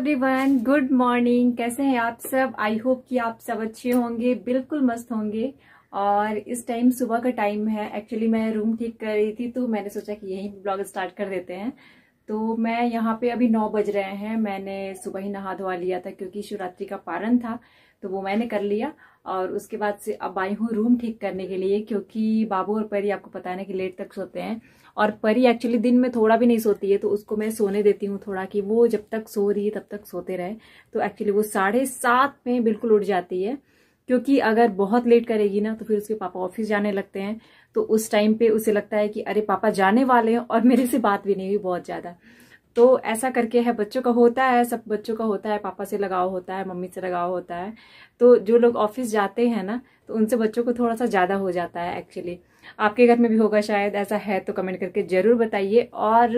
Everyone good morning कैसे हैं आप सब आई होप कि आप सब अच्छे होंगे बिल्कुल मस्त होंगे और इस टाइम सुबह का टाइम है एक्चुअली मैं रूम ठीक कर रही थी तो मैंने सोचा कि यहीं ब्लॉग स्टार्ट कर देते हैं तो मैं यहाँ पे अभी नौ बज रहे हैं मैंने सुबह ही नहा धोवा लिया था क्योंकि शिवरात्रि का पारण था तो वो मैंने कर लिया और उसके बाद से अब आई हूँ रूम ठीक करने के लिए क्योंकि बाबू और परी आपको पता है ना कि लेट तक सोते हैं और परी एक्चुअली दिन में थोड़ा भी नहीं सोती है तो उसको मैं सोने देती हूँ थोड़ा कि वो जब तक सो रही है तब तक सोते रहे तो एक्चुअली वो साढ़े सात में बिल्कुल उठ जाती है क्योंकि अगर बहुत लेट करेगी ना तो फिर उसके पापा ऑफिस जाने लगते हैं तो उस टाइम पे उसे लगता है कि अरे पापा जाने वाले हैं और मेरे से बात भी नहीं हुई बहुत ज़्यादा तो ऐसा करके है बच्चों का होता है सब बच्चों का होता है पापा से लगाव होता है मम्मी से लगाव होता है तो जो लोग ऑफिस जाते हैं ना तो उनसे बच्चों को थोड़ा सा ज़्यादा हो जाता है एक्चुअली आपके घर में भी होगा शायद ऐसा है तो कमेंट करके ज़रूर बताइए और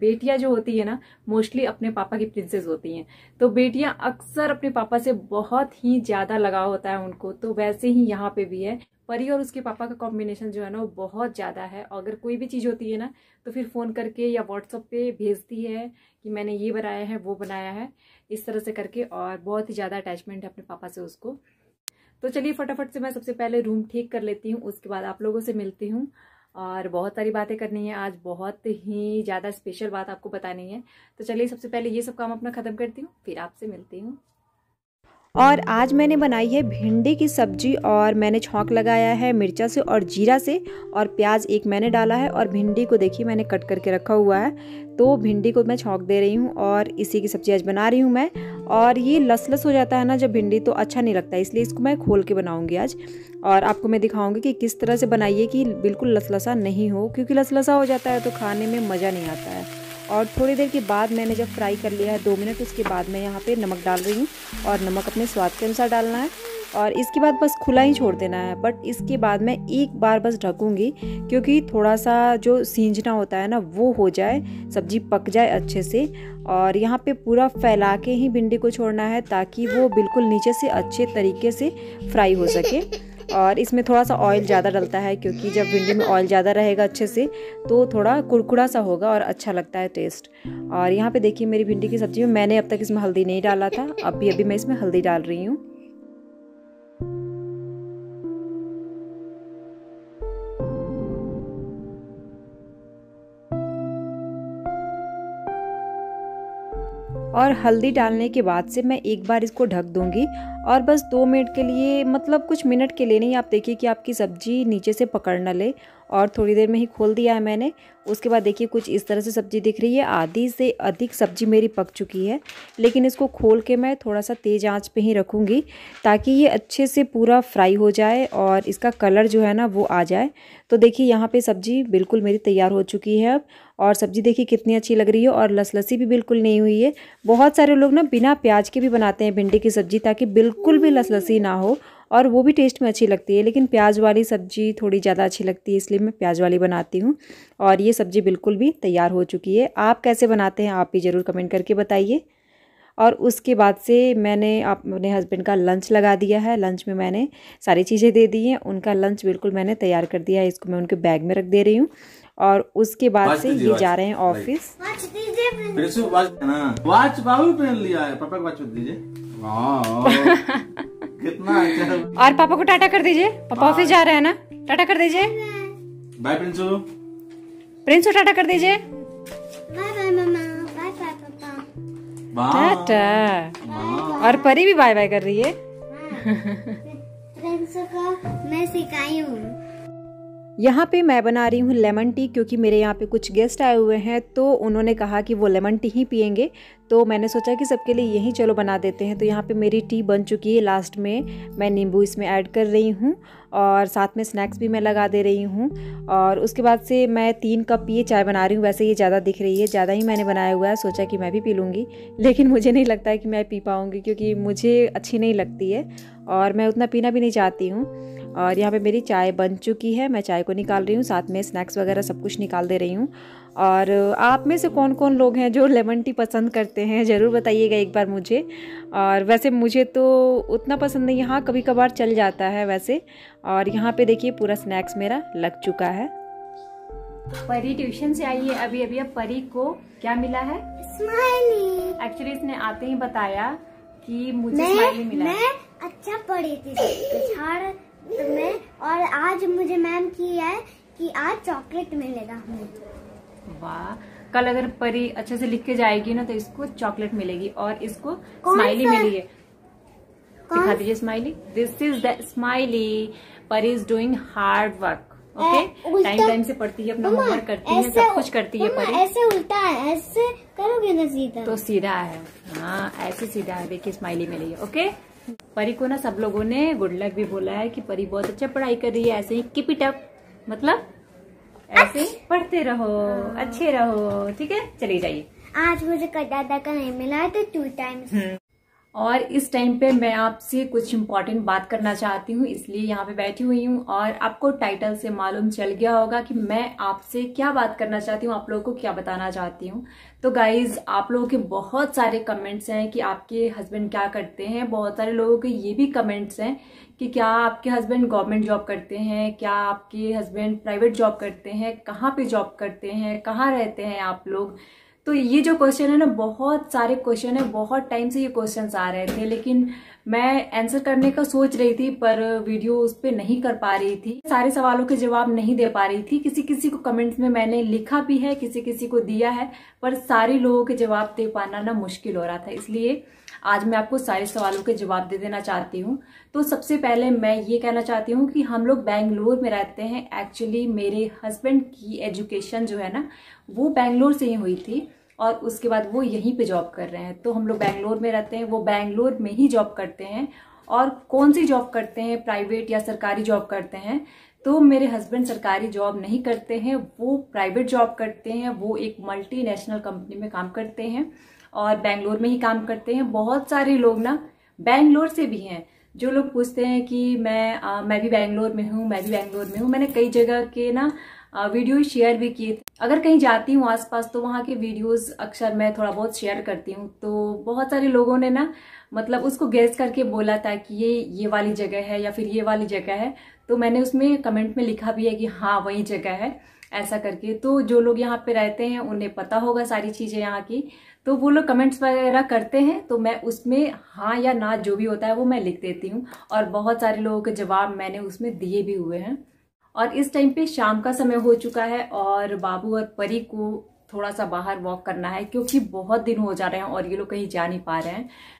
बेटियां जो होती है ना मोस्टली अपने पापा की प्रिंसेस होती हैं तो बेटियां अक्सर अपने पापा से बहुत ही ज़्यादा लगाव होता है उनको तो वैसे ही यहाँ पे भी है परी और उसके पापा का कॉम्बिनेशन जो है ना वो बहुत ज़्यादा है अगर कोई भी चीज़ होती है ना तो फिर फ़ोन करके या व्हाट्सअप पे भेजती है कि मैंने ये बनाया है वो बनाया है इस तरह से करके और बहुत ही ज़्यादा अटैचमेंट है अपने पापा से उसको तो चलिए फटाफट से मैं सबसे पहले रूम ठीक कर लेती हूँ उसके बाद आप लोगों से मिलती हूँ और बहुत सारी बातें करनी है आज बहुत ही ज़्यादा स्पेशल बात आपको बतानी है तो चलिए सबसे पहले ये सब काम अपना ख़त्म करती हूँ फिर आपसे मिलती हूँ और आज मैंने बनाई है भिंडी की सब्जी और मैंने छौंक लगाया है मिर्चा से और जीरा से और प्याज एक मैंने डाला है और भिंडी को देखिए मैंने कट करके रखा हुआ है तो भिंडी को मैं छौंक दे रही हूँ और इसी की सब्जी आज बना रही हूँ मैं और ये लसलस हो जाता है ना जब भिंडी तो अच्छा नहीं लगता इसलिए इसको मैं खोल के बनाऊँगी आज और आपको मैं दिखाऊँगी कि किस तरह से बनाइए कि बिल्कुल लसलसा नहीं हो क्योंकि लसलसा हो जाता है तो खाने में मज़ा नहीं आता है और थोड़ी देर के बाद मैंने जब फ्राई कर लिया है दो मिनट उसके बाद मैं यहाँ पर नमक डाल रही हूँ और नमक अपने स्वाद के अनुसार डालना है और इसके बाद बस खुला ही छोड़ देना है बट इसके बाद मैं एक बार बस ढकूँगी क्योंकि थोड़ा सा जो सींचना होता है ना वो हो जाए सब्जी पक जाए अच्छे से और यहाँ पे पूरा फैला के ही भिंडी को छोड़ना है ताकि वो बिल्कुल नीचे से अच्छे तरीके से फ्राई हो सके और इसमें थोड़ा सा ऑयल ज़्यादा डलता है क्योंकि जब भिंडी में ऑयल ज़्यादा रहेगा अच्छे से तो थोड़ा कुरकुरा सा होगा और अच्छा लगता है टेस्ट और यहाँ पे देखिए मेरी भिंडी की सब्ज़ी में मैंने अब तक इसमें हल्दी नहीं डाला था अभी अभी मैं इसमें हल्दी डाल रही हूँ और हल्दी डालने के बाद से मैं एक बार इसको ढक दूंगी और बस दो मिनट के लिए मतलब कुछ मिनट के लिए नहीं आप देखिए कि आपकी सब्ज़ी नीचे से पकड़ ना ले और थोड़ी देर में ही खोल दिया है मैंने उसके बाद देखिए कुछ इस तरह से सब्ज़ी दिख रही है आधी से अधिक सब्ज़ी मेरी पक चुकी है लेकिन इसको खोल के मैं थोड़ा सा तेज़ आंच पे ही रखूँगी ताकि ये अच्छे से पूरा फ्राई हो जाए और इसका कलर जो है ना वो आ जाए तो देखिए यहाँ पे सब्ज़ी बिल्कुल मेरी तैयार हो चुकी है अब और सब्ज़ी देखिए कितनी अच्छी लग रही है और लसलसी भी बिल्कुल नहीं हुई है बहुत सारे लोग ना बिना प्याज के भी बनाते हैं भिंडी की सब्ज़ी ताकि बिल्कुल भी लसलसी ना हो और वो भी टेस्ट में अच्छी लगती है लेकिन प्याज वाली सब्ज़ी थोड़ी ज़्यादा अच्छी लगती है इसलिए मैं प्याज वाली बनाती हूँ और ये सब्ज़ी बिल्कुल भी तैयार हो चुकी है आप कैसे बनाते हैं आप भी ज़रूर कमेंट करके बताइए और उसके बाद से मैंने अपने हस्बैंड का लंच लगा दिया है लंच में मैंने सारी चीज़ें दे दी हैं उनका लंच बिल्कुल मैंने तैयार कर दिया है इसको मैं उनके बैग में रख दे रही हूँ और उसके बाद से ये जा रहे हैं ऑफिस पहन हाँ। लिया है पापा को दीजिए कितना अच्छा और पापा को टाटा कर दीजिए पापा हाँ। ऑफिस जा रहे हैं ना टाटा कर दीजिए बाय प्रिंसो प्रिंसो टाटा कर दीजिए टाटा और परी भी बाय बाय कर रही है प्रिंसो को मैं सिखाई हूँ यहाँ पे मैं बना रही हूँ लेमन टी क्योंकि मेरे यहाँ पे कुछ गेस्ट आए हुए हैं तो उन्होंने कहा कि वो लेमन टी ही पियेंगे तो मैंने सोचा कि सबके लिए यही चलो बना देते हैं तो यहाँ पे मेरी टी बन चुकी है लास्ट में मैं नींबू इसमें ऐड कर रही हूँ और साथ में स्नैक्स भी मैं लगा दे रही हूँ और उसके बाद से मैं तीन कप ये चाय बना रही हूँ वैसे ये ज़्यादा दिख रही है ज़्यादा ही मैंने बनाया हुआ है सोचा कि मैं भी पी लूँगी लेकिन मुझे नहीं लगता है कि मैं पी पाऊँगी क्योंकि मुझे अच्छी नहीं लगती है और मैं उतना पीना भी नहीं चाहती हूँ और यहाँ पे मेरी चाय बन चुकी है मैं चाय को निकाल रही हूँ साथ में स्नैक्स वगैरह सब कुछ निकाल दे रही हूँ और आप में से कौन कौन लोग हैं जो लेमन टी पसंद करते हैं ज़रूर बताइएगा एक बार मुझे और वैसे मुझे तो उतना पसंद नहीं यहाँ कभी कभार चल जाता है वैसे और यहाँ पे देखिए पूरा स्नैक्स मेरा लग चुका है परी ट्यूशन से आई है अभी अभी अब परी को क्या मिला है एक्चुअली इसने आते ही बताया कि मुझे स्माइली मिला है अच्छा पढ़ी थी तो मैं और आज मुझे मैम की है कि आज चॉकलेट मिलेगा हमें वाह कल अगर परी अच्छे से लिख के जाएगी ना तो इसको चॉकलेट मिलेगी और इसको स्माइली मिली है दिखा दीजिए smiley this is the smiley Pari is doing hard work okay time time से पढ़ती है अपना होमवर्क करती है सब कुछ करती है परी ऐसे उल्टा है ऐसे करोगे ना सीधा तो सीधा है हाँ ऐसे सीधा है देखिए स्माइली मिली है ओके परी को ना सब लोगों ने गुड लक भी बोला है कि परी बहुत अच्छा पढ़ाई कर रही है ऐसे ही किप इट अप मतलब ऐसे ही पढ़ते रहो हाँ। अच्छे रहो ठीक है चले जाइए आज मुझे दादा का नहीं मिला है तो टू टाइम्स और इस टाइम पे मैं आपसे कुछ इम्पॉर्टेंट बात करना चाहती हूँ इसलिए यहाँ पे बैठी हुई हूँ और आपको टाइटल से मालूम चल गया होगा कि मैं आपसे क्या बात करना चाहती हूँ आप लोगों को क्या बताना चाहती हूँ तो गाइज आप लोगों के बहुत सारे कमेंट्स हैं कि आपके हस्बैंड क्या करते हैं बहुत सारे लोगों के ये भी कमेंट्स हैं कि क्या आपके हस्बैंड गवर्नमेंट जॉब करते हैं क्या आपके हस्बैंड प्राइवेट जॉब करते हैं कहाँ पे जॉब करते हैं कहाँ रहते हैं आप लोग तो ये जो क्वेश्चन है ना बहुत सारे क्वेश्चन है बहुत टाइम से ये क्वेश्चन आ रहे थे लेकिन मैं आंसर करने का सोच रही थी पर वीडियो उस पर नहीं कर पा रही थी सारे सवालों के जवाब नहीं दे पा रही थी किसी किसी को कमेंट्स में मैंने लिखा भी है किसी किसी को दिया है पर सारे लोगों के जवाब दे पाना ना मुश्किल हो रहा था इसलिए आज मैं आपको सारे सवालों के जवाब दे देना चाहती हूँ तो सबसे पहले मैं ये कहना चाहती हूँ कि हम लोग बैंगलोर में रहते हैं एक्चुअली मेरे हस्बैंड की एजुकेशन जो है ना वो बैंगलोर से ही हुई थी और उसके बाद वो यहीं पे जॉब कर रहे हैं तो हम लोग बैंगलोर में रहते हैं वो बैंगलोर में ही जॉब करते हैं और कौन सी जॉब करते हैं प्राइवेट या सरकारी जॉब करते हैं तो मेरे हस्बैंड सरकारी जॉब नहीं करते हैं वो प्राइवेट जॉब करते हैं वो एक मल्टीनेशनल कंपनी में काम करते हैं और बेंगलोर में ही काम करते हैं बहुत सारे लोग ना बेंगलोर से भी हैं जो लोग पूछते हैं कि मैं आ, मैं भी बेंगलोर में हूँ मैं भी बेंगलोर में हूँ मैंने कई जगह के ना वीडियो शेयर भी किए अगर कहीं जाती हूँ आसपास तो वहाँ के वीडियोस अक्सर मैं थोड़ा बहुत शेयर करती हूँ तो बहुत सारे लोगों ने ना मतलब उसको गेस करके बोला था कि ये ये वाली जगह है या फिर ये वाली जगह है तो मैंने उसमें कमेंट में लिखा भी है कि हाँ वही जगह है ऐसा करके तो जो लोग यहाँ पे रहते हैं उन्हें पता होगा सारी चीज़ें यहाँ की तो वो लोग कमेंट्स वगैरह करते हैं तो मैं उसमें हाँ या ना जो भी होता है वो मैं लिख देती हूँ और बहुत सारे लोगों के जवाब मैंने उसमें दिए भी हुए हैं और इस टाइम पे शाम का समय हो चुका है और बाबू और परी को थोड़ा सा बाहर वॉक करना है क्योंकि बहुत दिन हो जा रहे हैं और ये लोग कहीं जा नहीं पा रहे हैं